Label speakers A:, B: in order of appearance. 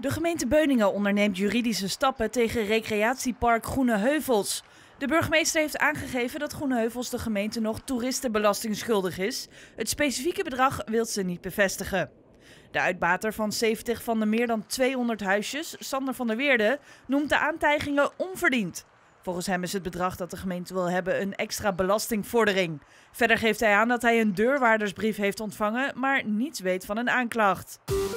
A: De gemeente Beuningen onderneemt juridische stappen tegen recreatiepark Groene Heuvels. De burgemeester heeft aangegeven dat Groene Heuvels de gemeente nog toeristenbelasting schuldig is. Het specifieke bedrag wil ze niet bevestigen. De uitbater van 70 van de meer dan 200 huisjes, Sander van der Weerde, noemt de aantijgingen onverdiend. Volgens hem is het bedrag dat de gemeente wil hebben een extra belastingvordering. Verder geeft hij aan dat hij een deurwaardersbrief heeft ontvangen, maar niets weet van een aanklacht.